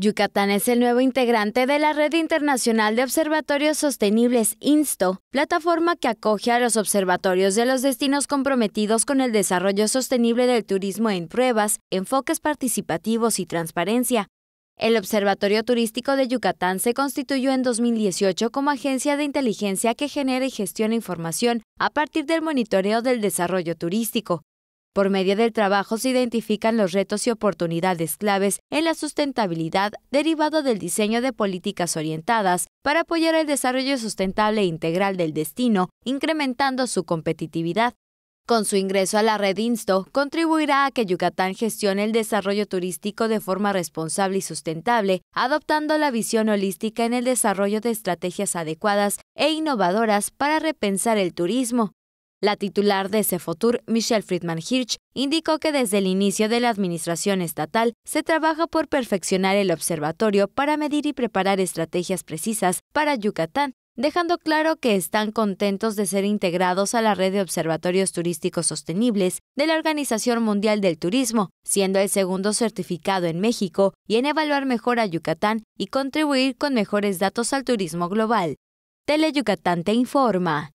Yucatán es el nuevo integrante de la Red Internacional de Observatorios Sostenibles INSTO, plataforma que acoge a los observatorios de los destinos comprometidos con el desarrollo sostenible del turismo en pruebas, enfoques participativos y transparencia. El Observatorio Turístico de Yucatán se constituyó en 2018 como agencia de inteligencia que genera y gestiona información a partir del monitoreo del desarrollo turístico, por medio del trabajo se identifican los retos y oportunidades claves en la sustentabilidad derivado del diseño de políticas orientadas para apoyar el desarrollo sustentable e integral del destino, incrementando su competitividad. Con su ingreso a la red Insto, contribuirá a que Yucatán gestione el desarrollo turístico de forma responsable y sustentable, adoptando la visión holística en el desarrollo de estrategias adecuadas e innovadoras para repensar el turismo, la titular de Cefotur, Michelle Friedman Hirsch, indicó que desde el inicio de la administración estatal se trabaja por perfeccionar el observatorio para medir y preparar estrategias precisas para Yucatán, dejando claro que están contentos de ser integrados a la red de observatorios turísticos sostenibles de la Organización Mundial del Turismo, siendo el segundo certificado en México y en evaluar mejor a Yucatán y contribuir con mejores datos al turismo global. Tele te informa.